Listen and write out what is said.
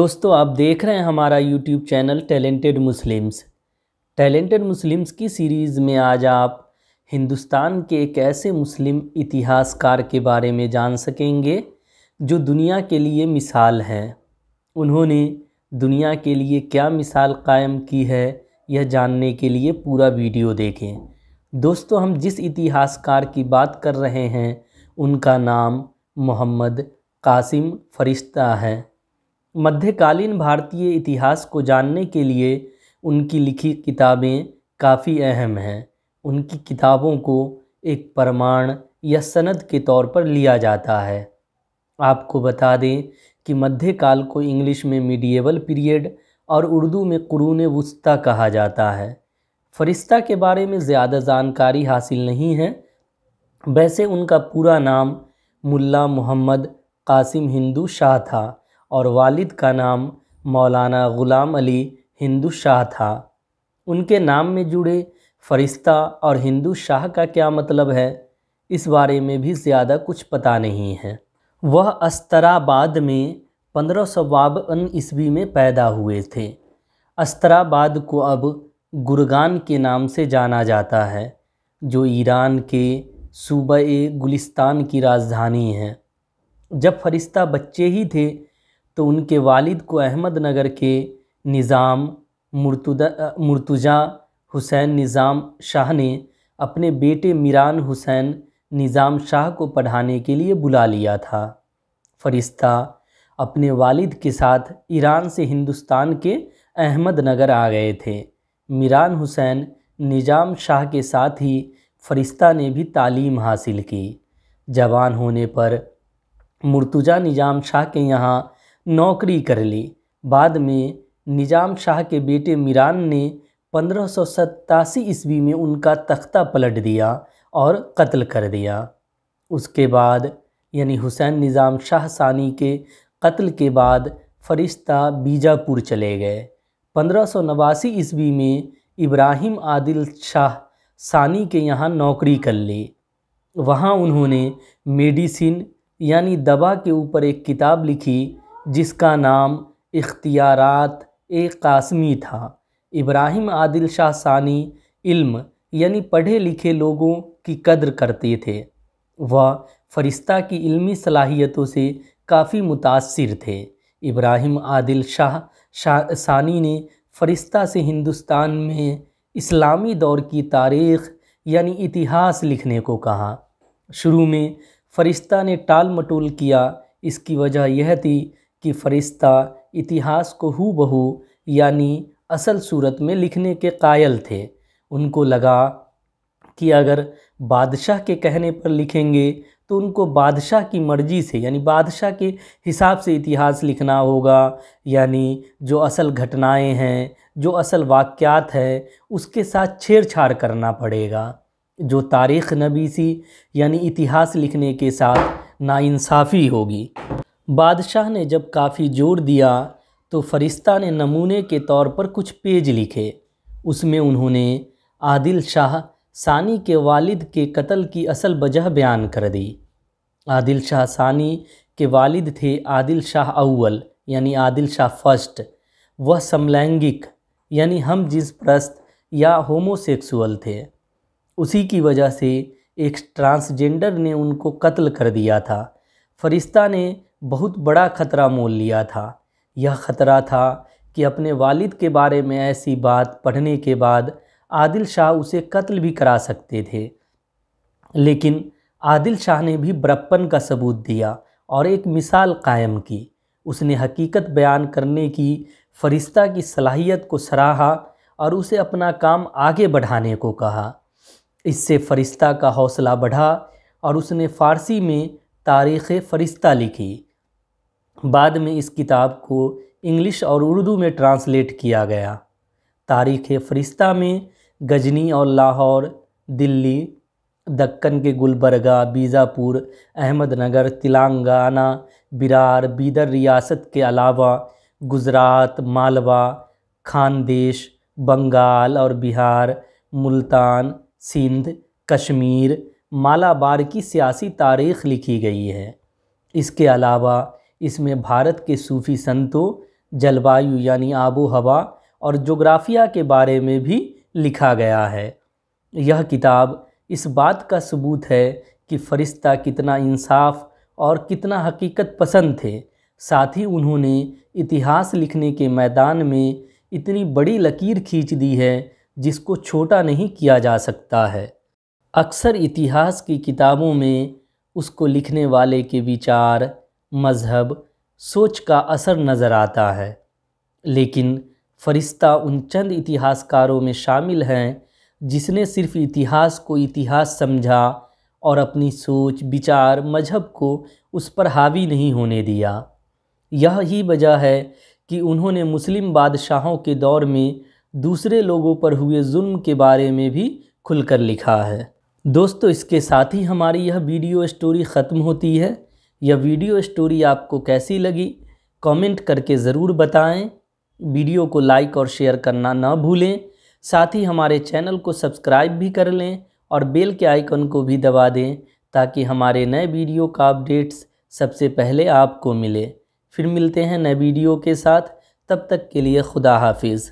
दोस्तों आप देख रहे हैं हमारा YouTube channel talented Muslims talented Muslims की सीरीज़ में आज आप हिंदुस्तान के एक ऐसे मुस्लिम इतिहासकार के बारे में जान सकेंगे जो दुनिया के लिए मिसाल हैं उन्होंने दुनिया के लिए क्या मिसाल कायम की है यह जानने के लिए पूरा वीडियो देखें दोस्तों हम जिस इतिहासकार की बात कर रहे हैं उनका नाम मोहम्मद कासिम फरिश्ता है मध्यकालीन भारतीय इतिहास को जानने के लिए उनकी लिखी किताबें काफ़ी अहम हैं उनकी किताबों को एक प्रमाण या सनद के तौर पर लिया जाता है आपको बता दें कि मध्यकाल को इंग्लिश में मीडियबल पीरियड और उर्दू में कुरून वस्ता कहा जाता है फरिश्ता के बारे में ज़्यादा जानकारी हासिल नहीं है वैसे उनका पूरा नाम मुल्ला मोहम्मद कासिम हिंदू शाह था और वालिद का नाम मौलाना ग़ुलाम अली हिंदू शाह था उनके नाम में जुड़े फरिश्ता और हिंदू शाह का क्या मतलब है इस बारे में भी ज़्यादा कुछ पता नहीं है वह अस्तराबाद में पंद्रह सौ बावन ईस्वी में पैदा हुए थे अस्तराबाद को अब गुरगान के नाम से जाना जाता है जो ईरान के सूबे गुलिस्तान की राजधानी है जब फरिश्ता बच्चे ही थे तो उनके वालिद को अहमदनगर के निज़ाम मुर्तुदा मुर्तुजा हुसैन निज़ाम शाह ने अपने बेटे मीरान हुसैन निज़ाम शाह को पढ़ाने के लिए बुला लिया था फरिश्ता अपने वालिद के साथ ईरान से हिंदुस्तान के अहमदनगर आ गए थे मीरान हुसैन निज़ाम शाह के साथ ही फरिश्ता ने भी तालीम हासिल की जवान होने पर मुर्तुजा निज़ाम शाह के यहाँ नौकरी कर ली बाद में निज़ाम शाह के बेटे मीरान ने पंद्रह ईस्वी में उनका तख्ता पलट दिया और कत्ल कर दिया उसके बाद यानी हुसैन निज़ाम शाह सानी के कत्ल के बाद फरिश्ता बीजापुर चले गए पंद्रह ईस्वी में इब्राहिम आदिल शाह सानी के यहाँ नौकरी कर ली वहाँ उन्होंने मेडिसिन यानी दवा के ऊपर एक किताब लिखी जिसका नाम इख्तियारात ए कासमी था इब्राहिम आदिल शाह सानी इल्म यानी पढ़े लिखे लोगों की कद्र करते थे वह फरिश्ता की इल्मी सलाहियतों से काफ़ी मुतासर थे इब्राहिम आदिल शाह सानी ने फरिश्ता से हिंदुस्तान में इस्लामी दौर की तारीख यानी इतिहास लिखने को कहा शुरू में फरिश्ता ने टाल मटोल किया इसकी वजह यह थी कि फ़रिश्ता इतिहास को हु बहू यानी असल सूरत में लिखने के कायल थे उनको लगा कि अगर बादशाह के कहने पर लिखेंगे तो उनको बादशाह की मर्जी से यानी बादशाह के हिसाब से इतिहास लिखना होगा यानी जो असल घटनाएं हैं जो असल वाक़ात हैं उसके साथ छेड़छाड़ करना पड़ेगा जो तारीख़ नबीसी यानी इतिहास लिखने के साथ नाइंसाफ़ी होगी बादशाह ने जब काफ़ी जोर दिया तो फरिश्ता ने नमूने के तौर पर कुछ पेज लिखे उसमें उन्होंने आदिल शाह सानी के वालिद के कत्ल की असल वजह बयान कर दी आदिल शाह सानी के वालिद थे आदिल शाह अव्वल यानी आदिल शाह फर्स्ट वह समलैंगिक यानी हम जिस प्रस्त या होमोसेक्सुअल थे उसी की वजह से एक ट्रांसजेंडर ने उनको कत्ल कर दिया था फरिश्ता ने बहुत बड़ा ख़तरा मोल लिया था यह ख़तरा था कि अपने वालिद के बारे में ऐसी बात पढ़ने के बाद आदिल शाह उसे कत्ल भी करा सकते थे लेकिन आदिल शाह ने भी बरप्पन का सबूत दिया और एक मिसाल कायम की उसने हकीकत बयान करने की फरिश्ता की सलाहियत को सराहा और उसे अपना काम आगे बढ़ाने को कहा इससे फ़रिश्ता का हौसला बढ़ा और उसने फ़ारसी में तारीख़ फ़रिश्ता लिखी बाद में इस किताब को इंग्लिश और उर्दू में ट्रांसलेट किया गया तारीख़ फ़रिश्ता में गजनी और लाहौर दिल्ली दक्कन के गुलबरगा बीजापुर अहमदनगर तेलंगाना बिरार बीदर रियासत के अलावा गुजरात मालवा खानदेश बंगाल और बिहार मुल्तान सिंध कश्मीर मालाबार की सियासी तारीख लिखी गई है इसके अलावा इसमें भारत के सूफ़ी संतों जलवायु यानी आबो हवा और जोग्राफिया के बारे में भी लिखा गया है यह किताब इस बात का सबूत है कि फरिश्ता कितना इंसाफ और कितना हकीकत पसंद थे साथ ही उन्होंने इतिहास लिखने के मैदान में इतनी बड़ी लकीर खींच दी है जिसको छोटा नहीं किया जा सकता है अक्सर इतिहास की किताबों में उसको लिखने वाले के विचार मज़हब सोच का असर नज़र आता है लेकिन फरिश्ता उन चंद इतिहासकारों में शामिल हैं जिसने सिर्फ इतिहास को इतिहास समझा और अपनी सोच विचार मजहब को उस पर हावी नहीं होने दिया यह ही वजह है कि उन्होंने मुस्लिम बादशाहों के दौर में दूसरे लोगों पर हुए जुल्म के बारे में भी खुलकर लिखा है दोस्तों इसके साथ ही हमारी यह वीडियो स्टोरी ख़त्म होती है यह वीडियो स्टोरी आपको कैसी लगी कमेंट करके ज़रूर बताएं वीडियो को लाइक और शेयर करना ना भूलें साथ ही हमारे चैनल को सब्सक्राइब भी कर लें और बेल के आइकन को भी दबा दें ताकि हमारे नए वीडियो का अपडेट्स सबसे पहले आपको मिले फिर मिलते हैं नए वीडियो के साथ तब तक के लिए खुदा हाफिज़